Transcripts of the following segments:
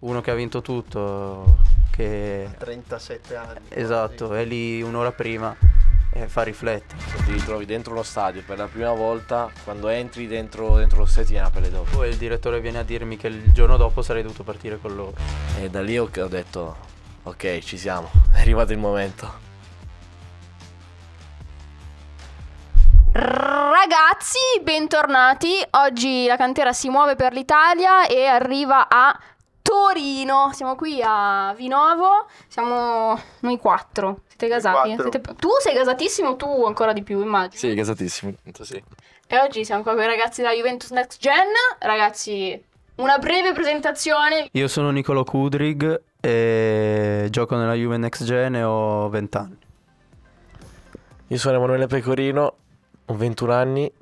uno che ha vinto tutto, che... A 37 anni. Esatto, così. è lì un'ora prima e fa riflettere. Ti ritrovi dentro lo stadio per la prima volta, quando entri dentro, dentro lo stadio ti viene la pelle dopo. Poi il direttore viene a dirmi che il giorno dopo sarei dovuto partire con loro. E da lì ho detto, ok ci siamo, è arrivato il momento. Ragazzi, bentornati. Oggi la cantera si muove per l'Italia e arriva a Torino. Siamo qui a Vinovo. Siamo noi quattro. Siete casati? Siete... Tu sei casatissimo, tu ancora di più, immagino. Sì, casatissimo. Sì. E oggi siamo qua con i ragazzi della Juventus Next Gen. Ragazzi, una breve presentazione. Io sono Nicolo Kudrig e gioco nella Juventus Next Gen e ho 20 anni. Io sono Emanuele Pecorino, ho 21 anni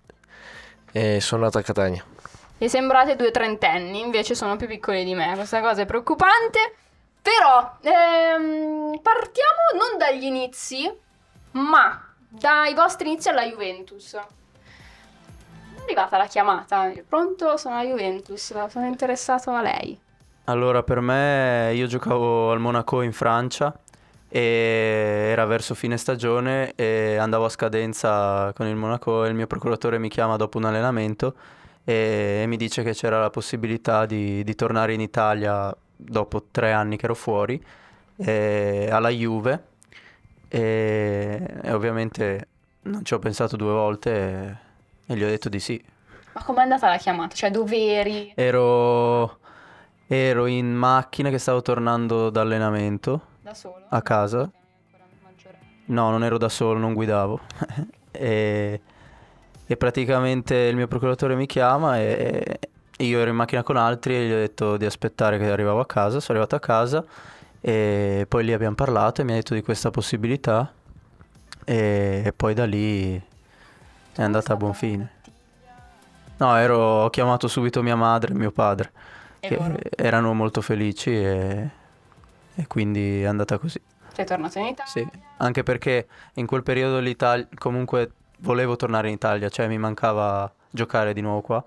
e sono nato a Catania. Mi sembrate due trentenni, invece sono più piccoli di me. Questa cosa è preoccupante. Però ehm, partiamo non dagli inizi, ma dai vostri inizi alla Juventus. È arrivata la chiamata. Pronto, sono la Juventus, sono interessato a lei. Allora, per me, io giocavo al Monaco in Francia e era verso fine stagione e andavo a scadenza con il Monaco e il mio procuratore mi chiama dopo un allenamento e mi dice che c'era la possibilità di, di tornare in Italia dopo tre anni che ero fuori eh, alla Juve e, e, ovviamente non ci ho pensato due volte e, e gli ho detto di sì. Ma com'è andata la chiamata? Cioè dove eri? Ero, ero in macchina che stavo tornando da allenamento. Da solo? A casa. No, non ero da solo, non guidavo. e e praticamente il mio procuratore mi chiama e, e io ero in macchina con altri e gli ho detto di aspettare che arrivavo a casa. Sono arrivato a casa e poi lì abbiamo parlato e mi ha detto di questa possibilità e, e poi da lì è andata a buon fine. No, ero, ho chiamato subito mia madre e mio padre, e che loro? erano molto felici e, e, quindi è andata così. Sei tornato in Italia? Sì, anche perché in quel periodo l'Italia, comunque volevo tornare in Italia, cioè mi mancava giocare di nuovo qua.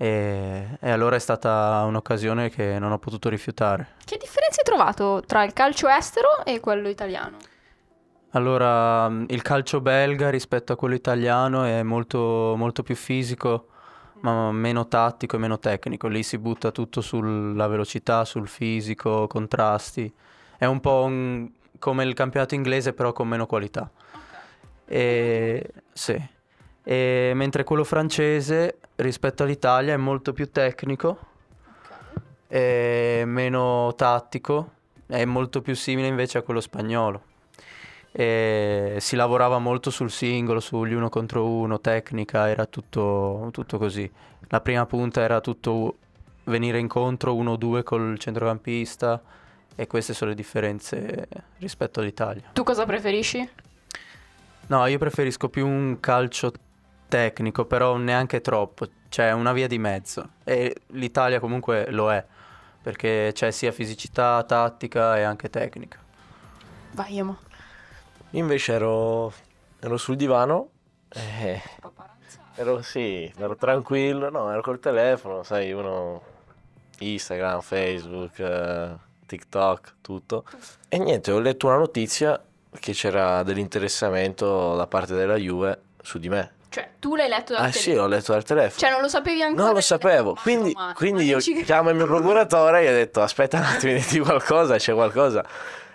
E, e, allora è stata un'occasione che non ho potuto rifiutare. Che differenza hai trovato tra il calcio estero e quello italiano? Allora, mm, il calcio belga rispetto a quello italiano è molto, molto più fisico, mm. ma meno tattico e meno tecnico. Lì si butta tutto sulla velocità, sul fisico, contrasti. È un po' un, come il campionato inglese, però con meno qualità. E, sì. E, mentre quello francese rispetto all'Italia è molto più tecnico, okay. meno tattico, è molto più simile invece a quello spagnolo. E si lavorava molto sul singolo, sugli uno contro uno, tecnica, era tutto, tutto così. La prima punta era tutto venire incontro 1-2 col centrocampista e queste sono le differenze rispetto all'Italia. Tu cosa preferisci? No, io preferisco più un calcio tecnico, però neanche troppo, cioè una via di mezzo. E l'Italia comunque lo è, perché c'è sia fisicità, tattica e anche tecnica. Vai, Emo. invece ero, ero sul divano. Eh, ero sì, ero tranquillo, no, ero col telefono, sai, uno Instagram, Facebook, eh, TikTok, tutto. E niente, ho letto una notizia che c'era dell'interessamento da parte della Juve su di me. Cioè, tu l'hai letto dal ah, telefono? Ah, sì, ho letto dal telefono. Cioè, non lo sapevi ancora? No, lo sapevo. Telefono. Quindi, ma, quindi ma io ci... chiamo il mio procuratore e gli ho detto: Aspetta un attimo, vedi qualcosa, c'è qualcosa.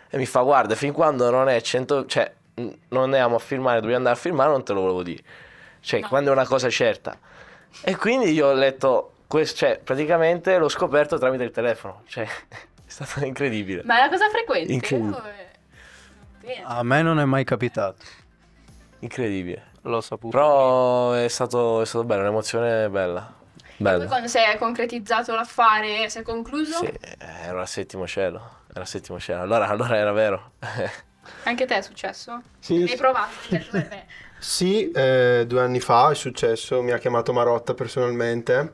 E mi fa: Guarda, fin quando non è 100, cioè, non andiamo a firmare, dobbiamo andare a firmare, non te lo volevo dire. Cioè, no. quando è una cosa certa. E quindi io ho letto, questo, cioè, praticamente l'ho scoperto tramite il telefono. Cioè, è stato incredibile. Ma è una cosa frequente. Incredibile. Come... A me non è mai capitato. Incredibile. L'ho saputo. Però è stato, è stato bello, un'emozione bella. Bello. E poi quando si è concretizzato l'affare, si è concluso? Sì, era al settimo cielo. Era al settimo cielo. Allora, allora era vero. Anche te è successo? Sì. L'hai provato? Cioè, Sì, eh, due anni fa è successo, mi ha chiamato Marotta personalmente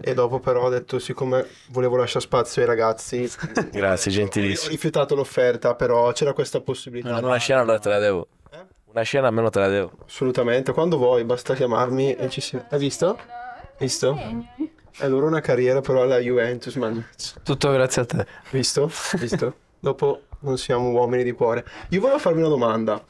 e dopo però ho detto siccome volevo lasciare spazio ai ragazzi. Grazie, gentilissimo. Ho rifiutato l'offerta, però c'era questa possibilità. No, una scena allora te la devo. Eh? Una scena almeno te la devo. Assolutamente, quando vuoi, basta chiamarmi e ci si... Hai visto? Visto? È loro una carriera però alla Juventus, mannaggia. Tutto grazie a te. Visto? Visto? dopo non siamo uomini di cuore. Io volevo farvi una domanda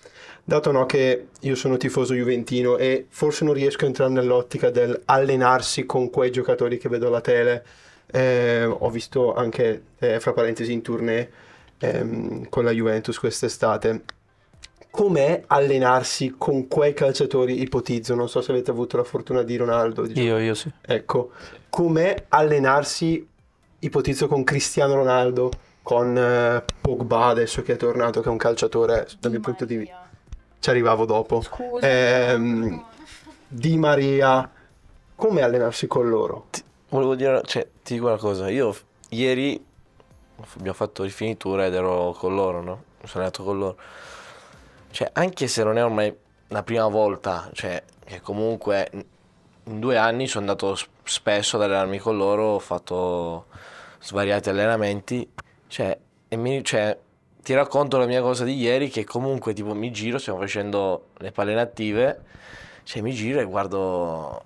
dato no che io sono tifoso juventino e forse non riesco a entrare nell'ottica del allenarsi con quei giocatori che vedo alla tele, eh, ho visto anche, eh, fra parentesi, in tournée ehm, con la Juventus quest'estate. Com'è allenarsi con quei calciatori? Ipotizzo, non so se avete avuto la fortuna di Ronaldo. Diciamo. Io, io sì. Ecco, com'è allenarsi, ipotizzo, con Cristiano Ronaldo, con eh, Pogba adesso che è tornato, che è un calciatore dal mio punto di vista ci arrivavo dopo. Scusa. Ehm, di Maria, come allenarsi con loro? Ti, volevo dire, cioè, ti dico una cosa, io ieri abbiamo fatto rifinitura ed ero con loro, no? sono andato con loro. Cioè, anche se non è ormai la prima volta, cioè, che comunque in due anni sono andato spesso ad allenarmi con loro, ho fatto svariati allenamenti, cioè, e mi, cioè, ti racconto la mia cosa di ieri che comunque tipo mi giro, stiamo facendo le palle native, cioè mi giro e guardo,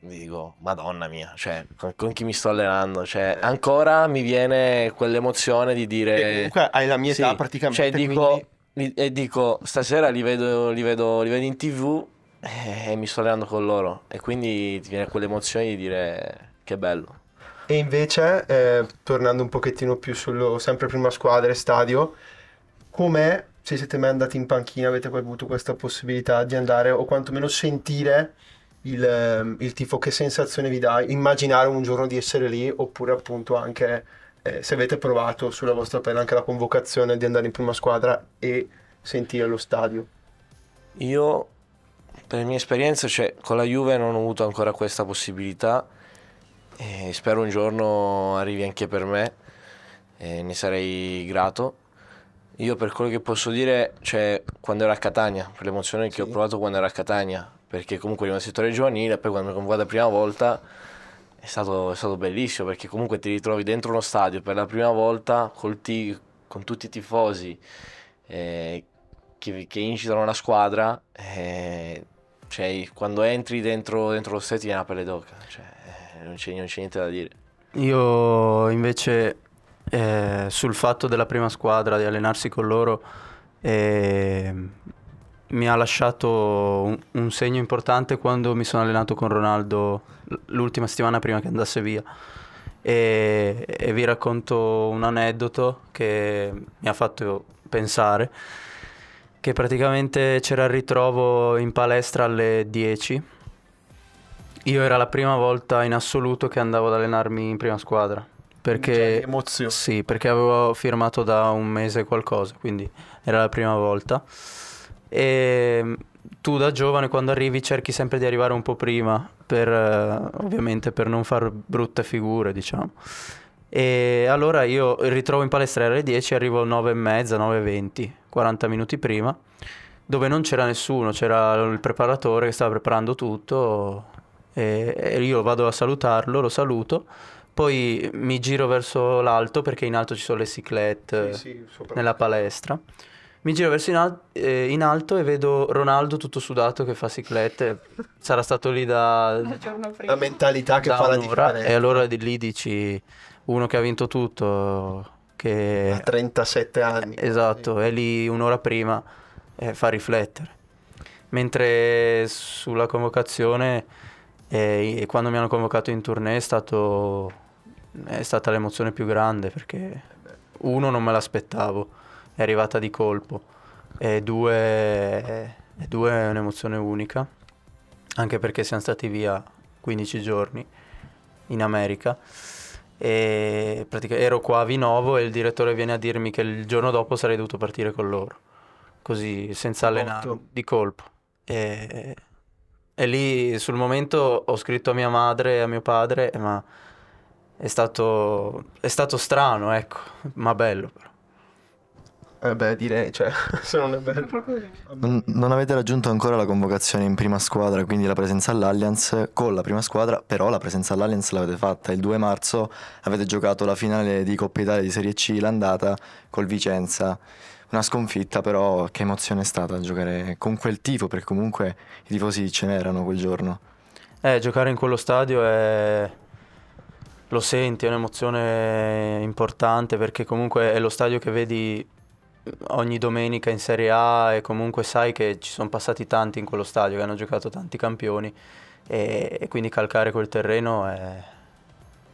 mi dico, madonna mia, cioè con, con chi mi sto allenando, cioè ancora mi viene quell'emozione di dire... E eh, comunque hai la mia età praticamente. Cioè dico, quindi... e dico, stasera li vedo, li vedo, li vedo in tv eh, e mi sto allenando con loro e quindi ti viene quell'emozione di dire che bello. E invece, eh, tornando un pochettino più sullo sempre prima squadra e stadio, com'è se siete mai andati in panchina, avete poi avuto questa possibilità di andare o quantomeno sentire il, ehm, il tifo, che sensazione vi dà, immaginare un giorno di essere lì oppure appunto anche eh, se avete provato sulla vostra pelle anche la convocazione di andare in prima squadra e sentire lo stadio. Io per mia esperienza, cioè con la Juve non ho avuto ancora questa possibilità e spero un giorno arrivi anche per me, e ne sarei grato. Io per quello che posso dire, cioè quando ero a Catania, per l'emozione sì. che ho provato quando ero a Catania, perché comunque ero nel settore giovanile, poi quando mi convocato la prima volta è stato, è stato, bellissimo, perché comunque ti ritrovi dentro uno stadio per la prima volta ti, con tutti i tifosi eh, che, che incitano la squadra. Eh, cioè, quando entri dentro, dentro lo stadio ti viene la pelle d'oca, cioè, eh, non, c'è, non c'è niente da dire. Io invece eh, sul fatto della prima squadra, di allenarsi con loro, eh, mi ha lasciato un, un, segno importante quando mi sono allenato con Ronaldo l'ultima settimana prima che andasse via. E, e vi racconto un aneddoto che mi ha fatto pensare che praticamente c'era il ritrovo in palestra alle 10. Io era la prima volta in assoluto che andavo ad allenarmi in prima squadra. Perché, cioè, sì, perché avevo firmato da un mese qualcosa, quindi era la prima volta. E mm, tu da giovane quando arrivi cerchi sempre di arrivare un po' prima, per, eh, ovviamente per non fare brutte figure, diciamo. E allora io ritrovo in palestra alle 10, arrivo alle 9 e mezza, 9 e 20 40 minuti prima, dove non c'era nessuno, c'era il preparatore che stava preparando tutto e, e io vado a salutarlo, lo saluto, poi mi giro verso l'alto perché in alto ci sono le ciclette sì, sì, nella palestra. Mi giro verso in, al- eh, in, alto e vedo Ronaldo tutto sudato che fa ciclette. Sarà stato lì da... La mentalità che fa la differenza. E allora lì dici, uno che ha vinto tutto che... A 37 anni. Esatto, è lì un'ora prima e fa riflettere. Mentre sulla convocazione, eh, quando mi hanno convocato in tournée è, stato, è stata l'emozione più grande perché uno non me l'aspettavo, è arrivata di colpo e due, e due è un'emozione unica, anche perché siamo stati via 15 giorni in America e ero qua a Vinovo e il direttore viene a dirmi che il giorno dopo sarei dovuto partire con loro, così senza allenare di colpo. E, e lì sul momento ho scritto a mia madre e a mio padre, ma è stato, è stato strano, ecco, ma bello però. Eh beh, direi, cioè, se non è bello. Non, non avete raggiunto ancora la convocazione in prima squadra, quindi la presenza all'Allianz con la prima squadra, però la presenza all'Allianz l'avete fatta. Il 2 marzo avete giocato la finale di Coppa Italia di Serie C, l'andata col Vicenza. Una sconfitta, però che emozione è stata giocare con quel tifo, perché comunque i tifosi ce n'erano quel giorno. Eh, giocare in quello stadio è, lo senti, è un'emozione importante perché comunque è lo stadio che vedi ogni domenica in Serie A e comunque sai che ci sono passati tanti in quello stadio, che hanno giocato tanti campioni e, e quindi calcare quel terreno è,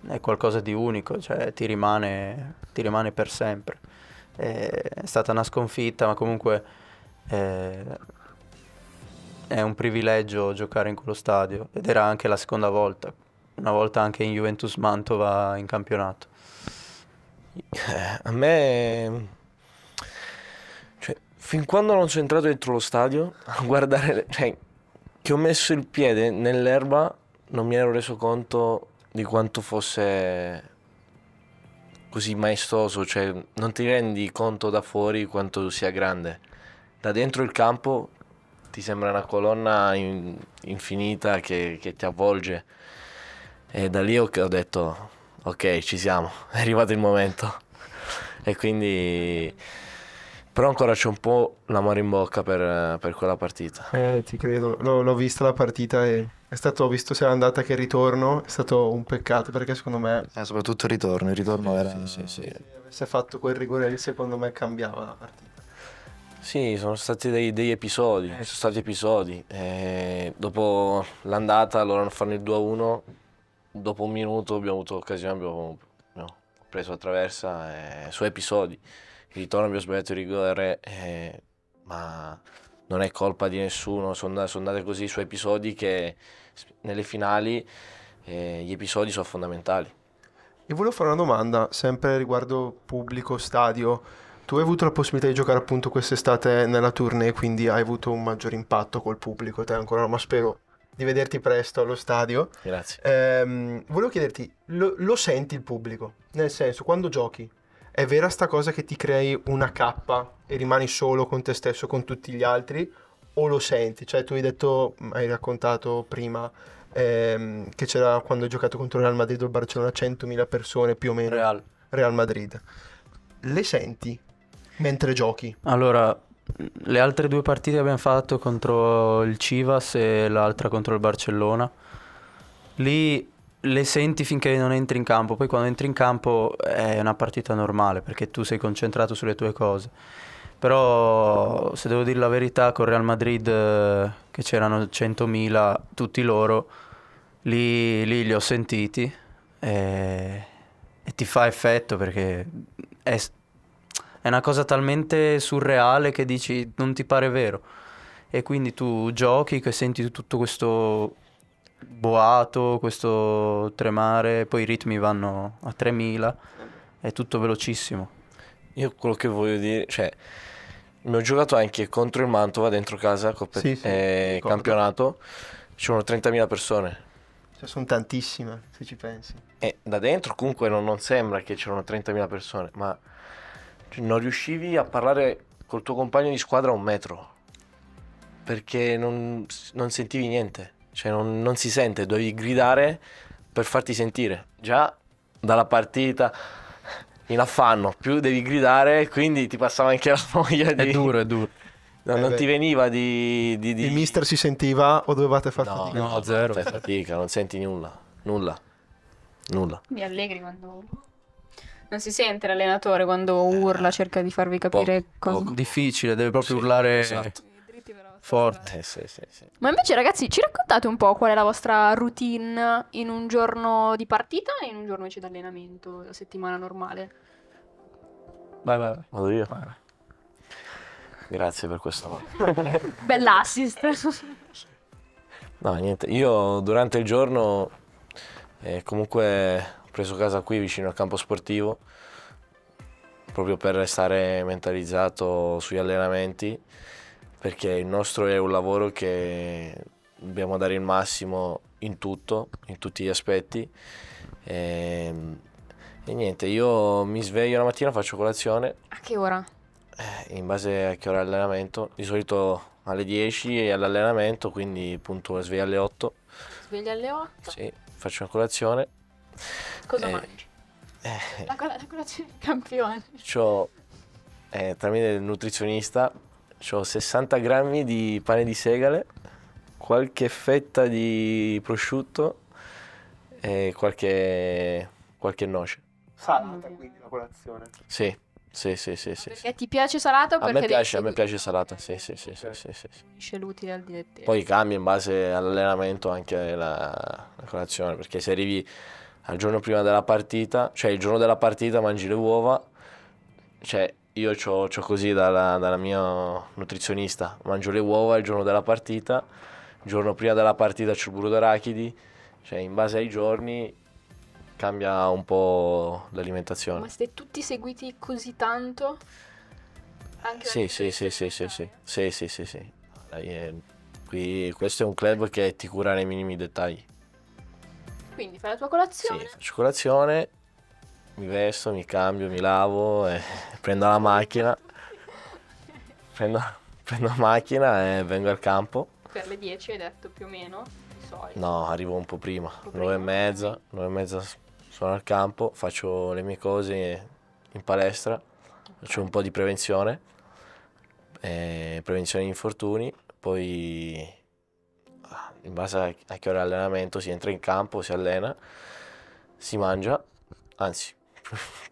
è qualcosa di unico, cioè ti rimane, ti rimane per sempre. È stata una sconfitta, ma comunque è, eh, è un privilegio giocare in quello stadio ed era anche la seconda volta, una volta anche in Juventus Mantova in campionato. Eh, a me fin quando non sono entrato dentro lo stadio a guardare, cioè, che ho messo il piede nell'erba, non mi ero reso conto di quanto fosse così maestoso, cioè non ti rendi conto da fuori quanto sia grande. Da dentro il campo ti sembra una colonna in, infinita che, che, ti avvolge e da lì ho detto ok ci siamo, è arrivato il momento e quindi però ancora c'è un po' l'amore in bocca per, per quella partita. Eh, ti credo, L- l'ho, vista la partita e è stato, visto sia l'andata che il ritorno, è stato un peccato perché secondo me... Eh, soprattutto il ritorno, il ritorno era... Sì, sì, sì. Se avesse fatto quel rigore lì secondo me cambiava la partita. Sì, sono stati dei, degli episodi, eh. sono stati episodi. E eh, dopo l'andata loro hanno fatto il 2-1, dopo un minuto abbiamo avuto occasione, abbiamo, abbiamo preso attraversa e, eh, su episodi ritorno abbiamo sbagliato il rigore, eh, ma non è colpa di nessuno, sono, sono andate così su episodi che nelle finali eh, gli episodi sono fondamentali. E volevo fare una domanda, sempre riguardo pubblico, stadio. Tu hai avuto la possibilità di giocare appunto quest'estate nella tournée, quindi hai avuto un maggior impatto col pubblico, te ancora, ma spero di vederti presto allo stadio. Grazie. Ehm, volevo chiederti, lo, lo senti il pubblico? Nel senso, quando giochi, è vera sta cosa che ti crei una cappa e rimani solo con te stesso, con tutti gli altri? O lo senti? Cioè, tu hai detto, mm, hai raccontato prima ehm, che c'era quando hai giocato contro il Real Madrid o il Barcellona 100.000 persone più o meno. Real. Real Madrid. Le senti mentre giochi? Allora, mm, le altre due partite abbiamo fatto contro il Civas e l'altra contro il Barcellona. Lì le senti finché non entri in campo, poi quando entri in campo eh, è una partita normale perché tu sei concentrato sulle tue cose. Però se devo dire la verità, con Real Madrid eh, che c'erano 100.000, tutti loro, lì, lì, li ho sentiti e, e ti fa effetto perché è, è una cosa talmente surreale che dici non ti pare vero. E quindi tu giochi, che senti tutto questo boato, questo tremare, poi i ritmi vanno a 3000, è tutto velocissimo. Io quello che voglio dire, cioè, mi ho giocato anche contro il Mantova dentro casa, Coppa, sì, sì, eh, campionato, c'erano 30.000 persone. Cioè, sono tantissime, se ci pensi. E eh, da dentro comunque non, non sembra che c'erano 30.000 persone, ma cioè, non riuscivi a parlare col tuo compagno di squadra a un metro perché non, non sentivi niente cioè non, non si sente, dovevi gridare per farti sentire, già dalla partita in affanno, più devi gridare, quindi ti passava anche la voglia di... È duro, è duro. No, eh non beh. ti veniva di, di, di, Il mister si sentiva o dovevate far no, fatica? No, zero. Fai fatica, non senti nulla, nulla, nulla. Mi allegri quando... Non si sente l'allenatore quando urla, eh, cerca di farvi capire po- cosa... Difficile, deve proprio sì, urlare... Esatto forte. Eh, sì, sì, sì. Ma invece ragazzi, ci raccontate un po' qual è la vostra routine in un giorno di partita e in un giorno invece di allenamento, la settimana normale? Vai, vai, vai. Vado io. Vai, vai. Grazie per questo. Bell'assist. no, niente, io durante il giorno eh, comunque ho preso casa qui vicino al campo sportivo proprio per restare mentalizzato sugli allenamenti perché il nostro è un lavoro che dobbiamo dare il massimo in tutto, in tutti gli aspetti. E, ehm, e niente, io mi sveglio la mattina, faccio colazione. A che ora? Eh, in base a che ora è l'allenamento, di solito alle 10 e all'allenamento, quindi appunto sveglio alle 8. Sveglio alle 8? Sì, faccio una colazione. Cosa eh, mangi? Eh, la, col- la colazione campione. C'ho, eh, tramite il nutrizionista, ho 60 grammi di pane di segale, qualche fetta di prosciutto e qualche, qualche noce. Salata quindi la colazione? Sì, sì, sì, sì. sì perché sì. ti piace salata o a Me piace, a me piace salata, sì, sì, sì. Okay. sì, sì, sì. l'utile al direttore. Poi cambia in base all'allenamento anche la, la colazione, perché se arrivi al giorno prima della partita, cioè il giorno della partita mangi le uova, cioè io ho così dalla, dalla, mia nutrizionista, mangio le uova il giorno della partita, il giorno prima della partita c'è il burro d'arachidi, cioè in base ai giorni cambia un po' l'alimentazione. Ma siete tutti seguiti così tanto? Anche sì, sì, sì, sì, sì, sì, sì, sì, sì, sì. Qui, questo è un club che ti cura nei minimi dettagli. Quindi fai la tua colazione? Sì, faccio colazione, mi vesto, mi cambio, mi lavo, prendo la macchina, prendo, prendo, la macchina e vengo al campo. Per le 10 hai detto più o meno? No, arrivo un po' prima, 9 e mezza, 9 e mezza sono al campo, faccio le mie cose in palestra, okay. faccio un po' di prevenzione, eh, prevenzione di infortuni, poi ah, in base a che ora allenamento si entra in campo, si allena, si mangia, anzi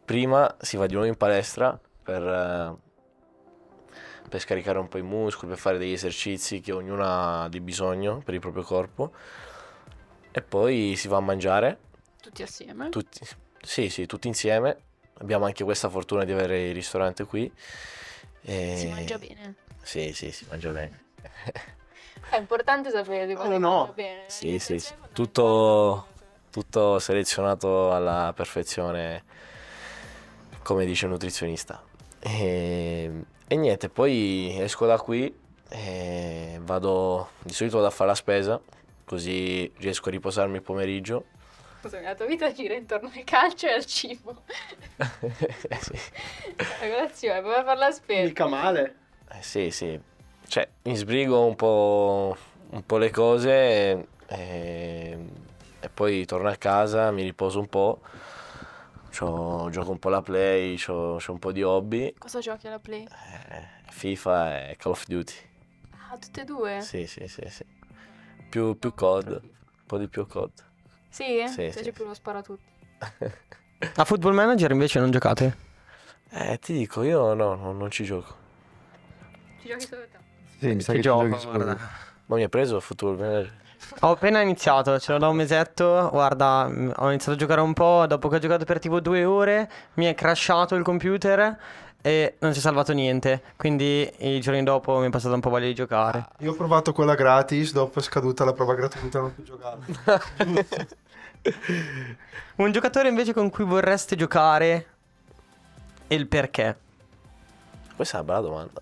prima si va di nuovo in palestra per, eh, per scaricare un po' i muscoli, per fare degli esercizi che ognuno ha di bisogno per il proprio corpo. E poi si va a mangiare. Tutti assieme? Tutti, sì, sì, tutti insieme. Abbiamo anche questa fortuna di avere il ristorante qui. E... Si mangia bene. Sì, sì, si mangia bene. È importante sapere di cosa oh, eh, no. bene. Sì, sì, sì. Tutto, tutto selezionato alla perfezione come dice un nutrizionista. E, ehm, e niente, poi esco da qui e ehm, vado di solito vado a fare la spesa, così riesco a riposarmi il pomeriggio. Scusami, la tua vita gira intorno al calcio e al cibo. eh sì. La colazione, poi fare la spesa. Mica male. Eh sì, sì. Cioè, mi sbrigo un po', un po le cose e, ehm, e, e poi torno a casa, mi riposo un po' c'ho, gioco un po' la play, c'ho, c'ho, un po' di hobby. Cosa giochi alla play? Eh, FIFA e Call of Duty. Ah, tutte e due? Sì, sì, sì, sì. Più, più COD, un po' di più COD. Sì, Sì, cioè, sì, sì. più lo spara tutti. A Football Manager invece non giocate? Eh, ti dico, io no, no non ci gioco. Ci giochi solo te? Sì, mi sa che, che gioco, giochi solo. Ma mi ha preso Football Manager? Ho appena iniziato, ce l'ho da un mesetto. Guarda, mm, ho iniziato a giocare un po'. Dopo che ho giocato per tipo due ore, mi è crashato il computer e non si è salvato niente. Quindi i giorni dopo mi è passata un po' voglia di giocare. Ah, io ho provato quella gratis, dopo è scaduta la prova gratuita, non più giocare. un giocatore invece con cui vorreste giocare e il perché? Questa è una bella domanda.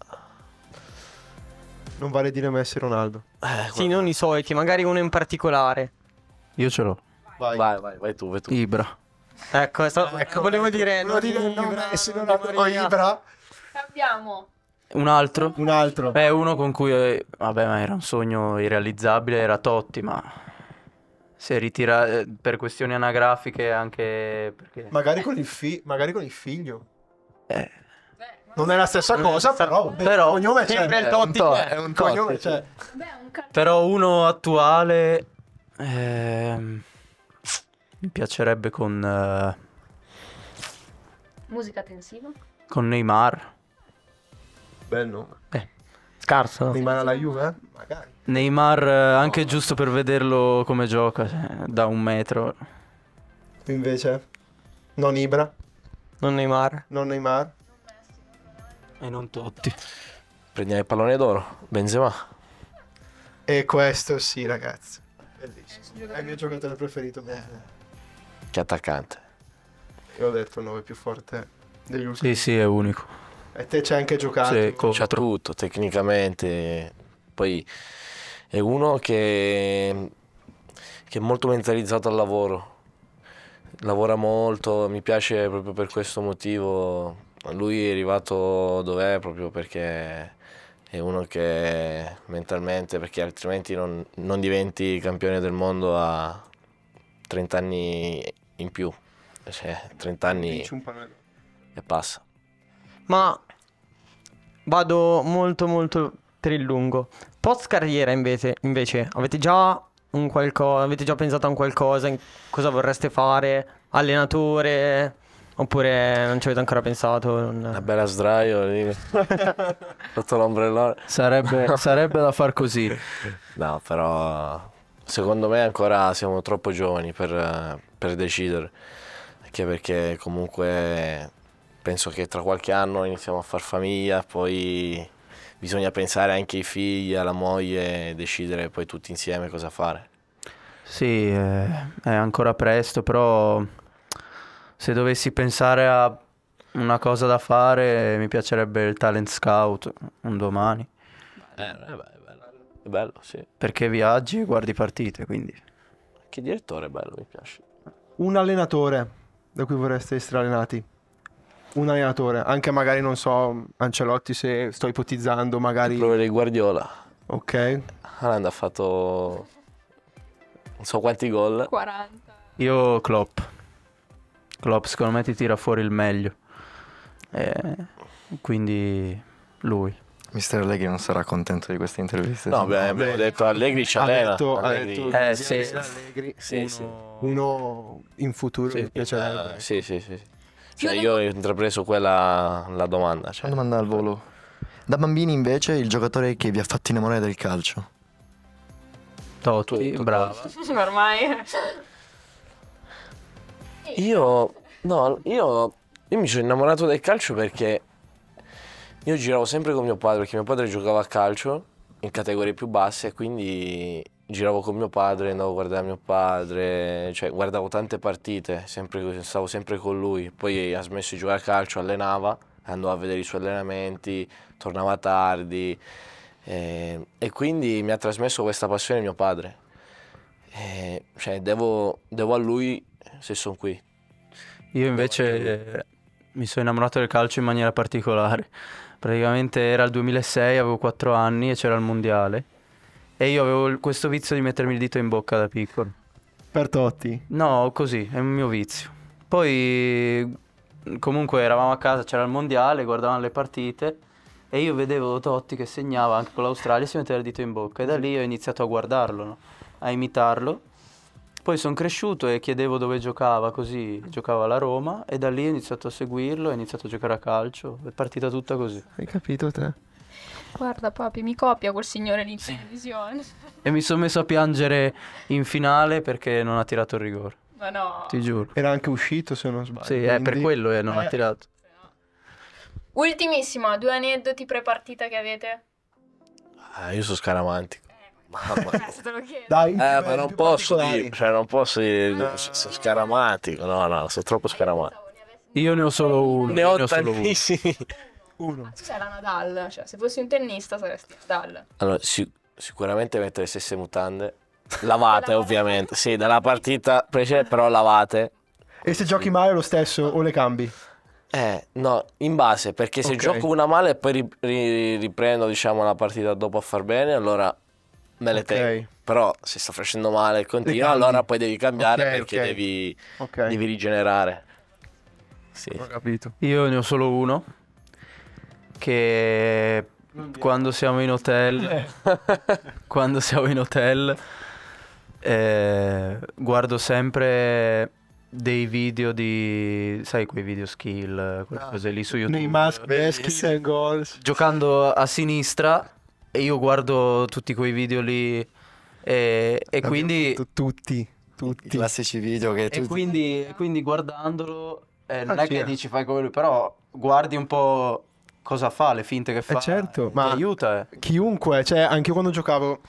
Non vale dire Messi e Ronaldo. Eh, sì, non i soliti, magari uno in particolare. Io ce l'ho. Vai, vai, vai, vai tu, vai tu. Ibra. Ecco, sto... ecco volevo dire... Non dire Ibra, no, Messi, Ronaldo o Ibra. Cambiamo. Un altro? Un altro. Beh, uno con cui... Eh, vabbè, ma era un sogno irrealizzabile, era Totti, ma... Se ritira eh, per questioni anagrafiche anche perché... Magari con il, fi... Magari con il figlio. Eh... Non è la stessa cosa, però, però cognome c'è. Sempre il eh, Totti, è un cognome c'è. Però uno attuale ehm, mi piacerebbe con eh, Musica tensiva? con Neymar. Bello. Eh, Scarso. Neymar alla Juve? Magari. Neymar eh, anche giusto per vederlo come gioca cioè, da un metro. Invece non Ibra, Non Neymar. non Neymar. E non tutti. Prendiamo il pallone d'oro, Benzema. E questo sì, ragazzi. Bellissimo. È il mio giocatore preferito. Che attaccante. Io ho detto il nome più forte degli ultimi. Sì, sì, è unico. E te ci anche giocato. Sì, c'ha tutto, tecnicamente. Poi è uno che, che è molto mentalizzato al lavoro. Lavora molto, mi piace proprio per questo motivo lui è arrivato dov'è proprio perché è uno che mentalmente, perché altrimenti non, non diventi campione del mondo a 30 anni in più, cioè 30 anni e passa. Ma vado molto molto per il lungo. Post carriera invece, invece avete già un qualcosa, avete già pensato a un qualcosa, cosa vorreste fare, allenatore, Oppure non ci avete ancora pensato? Non... Una bella sdraio lì, sotto l'ombrellone. Sarebbe, sarebbe da far così. No, però secondo me ancora siamo troppo giovani per, per decidere. Anche perché comunque penso che tra qualche anno iniziamo a far famiglia, poi bisogna pensare anche ai figli, alla moglie decidere poi tutti insieme cosa fare. Sì, eh, è ancora presto, però se dovessi pensare a una cosa da fare, mi piacerebbe il talent scout un domani. Bello, eh, è eh, bello, è bello, è bello sì. Perché viaggi e guardi partite, quindi. Che direttore bello, mi piace. Un allenatore da cui vorreste essere allenati? Un allenatore, anche magari non so, Ancelotti se sto ipotizzando, magari... Proverei Guardiola. Ok. Haaland ha fatto non so quanti gol. 40. Io Klopp. Klopp secondo me ti tira fuori il meglio. Eh, quindi lui. Mister Allegri non sarà contento di questa intervista. No, beh, abbiamo detto Allegri ci ha detto, Allegri. Ha detto eh, sì. Allegri sì, uno, sì. uno in futuro sì, piacerebbe. Uh, sì, sì, sì. Cioè, io ho intrapreso quella la domanda. Cioè. domanda al volo. Da bambini invece il giocatore che vi ha fatto innamorare del calcio? Totti, bravo. Ormai io, no, io, io mi sono innamorato del calcio perché io giravo sempre con mio padre, perché mio padre giocava a calcio in categorie più basse, quindi giravo con mio padre, andavo a guardare mio padre, cioè guardavo tante partite, sempre, stavo sempre con lui. Poi ha smesso di giocare a calcio, allenava, andavo a vedere i suoi allenamenti, tornava tardi eh, e quindi mi ha trasmesso questa passione mio padre. Eh, cioè, devo, devo a lui se sono qui. Io invece eh, mi sono innamorato del calcio in maniera particolare. Praticamente era il 2006, avevo 4 anni e c'era il mondiale. E io avevo questo vizio di mettermi il dito in bocca da piccolo. Per Totti? No, così, è un mio vizio. Poi comunque eravamo a casa, c'era il mondiale, guardavamo le partite e io vedevo Totti che segnava anche con l'Australia e si metteva il dito in bocca e da lì ho iniziato a guardarlo, no? a imitarlo poi sono cresciuto e chiedevo dove giocava, così giocava alla Roma e da lì ho iniziato a seguirlo, ho iniziato a giocare a calcio, è partita tutta così. Hai capito te? Guarda papi, mi copia quel signore lì in televisione. E mi sono messo a piangere in finale perché non ha tirato il rigore. Ma no. Ti giuro. Era anche uscito se non sbaglio. Sì, eh, quindi... è per quello che eh, non eh. ha tirato. Ultimissima, due aneddoti pre-partita che avete? Ah, io sono scaramantico. Eh, Dai, eh, ma non posso, io, cioè, non posso, io, ah, sono scaramatico, no, no, sono troppo scaramatico. Io ne ho solo uno. Ne ho, ne ho tantissimi. Uno. Ah, tu sei la Nadal, cioè se fossi un tennista saresti Nadal. Allora, sic- sicuramente metto le stesse mutande, lavate ovviamente, sì, dalla partita precedente però lavate. E se giochi male lo stesso o le cambi? Eh, no, in base, perché se okay. gioco una male e poi ri- ri- riprendo diciamo la partita dopo a far bene, allora me le okay. tengo. Però se sta facendo male e continua, allora poi devi cambiare okay, perché okay. Devi, devi, rigenerare. Sì. Ho capito. Io ne ho solo uno. Che quando siamo in hotel, eh. quando siamo in hotel, eh, guardo sempre dei video di sai quei video skill quelle ah, cose lì su youtube nei mask basket and goals giocando a sinistra io guardo tutti quei video lì e, e quindi... Tutti, tutti. I classici video che... Tu... E quindi, quindi guardandolo eh, non ah, è c'era. che certo. dici fai come lui, però guardi un po' cosa fa, le finte che eh, fa. Eh certo, ma aiuta. Eh. Chiunque, cioè anche io quando giocavo...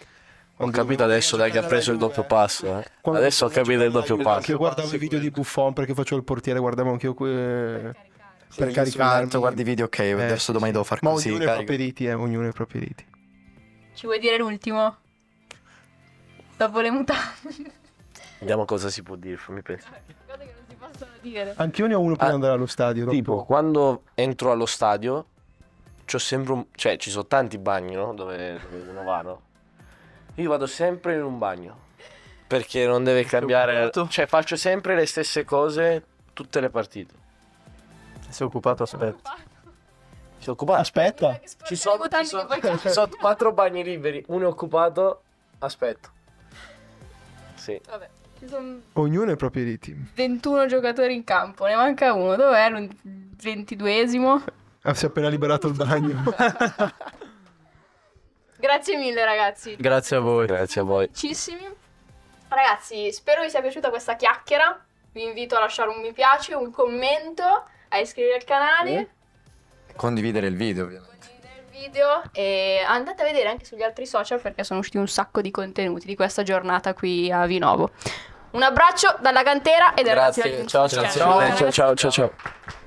Ho capito adesso dai che ha preso il doppio passo. Eh. Adesso ho capito il doppio passo. Anche io guardavo i video di Buffon perché facevo il portiere, guardavo anche io. Que... Per caricare. Per caricare. Guardi i video, ok, eh, adesso domani devo far così. Ma ognuno ha i propri riti, eh, ognuno ha i propri riti. Ci vuoi dire l'ultimo? Dopo le mutande. Vediamo cosa si può dire, fammi pensare. Cose che non si possono dire. Anch'io ne ho uno per ah, andare allo stadio. Tipo, quando entro allo stadio, c'ho sempre un... Cioè, ci sono tanti bagni, no? Dove, dove uno va, no? Io vado sempre in un bagno. Perché non deve cambiare... Cioè, faccio sempre le stesse cose tutte le partite. Sei occupato, aspetta. Si occupato. Aspetta. Ci sono, ci sono, ci sono quattro bagni liberi, uno è occupato. Aspetto. Sì. Vabbè. sono Ognuno ha i propri riti. 21 giocatori in campo, ne manca uno. Dov'è il 22esimo? Ah, si è appena liberato il bagno. Grazie mille ragazzi. Grazie a voi. Grazie a voi. Cissimi. Ragazzi, spero vi sia piaciuta questa chiacchiera. Vi invito a lasciare un mi piace, un commento, a iscrivervi al canale. Mm. Condividere il video, ovviamente. video e andate a vedere anche sugli altri social perché sono usciti un sacco di contenuti di questa giornata qui a Vinovo. Un abbraccio dalla cantera e dalla Grazie, ciao ciao ciao, ciao ciao ciao. ciao.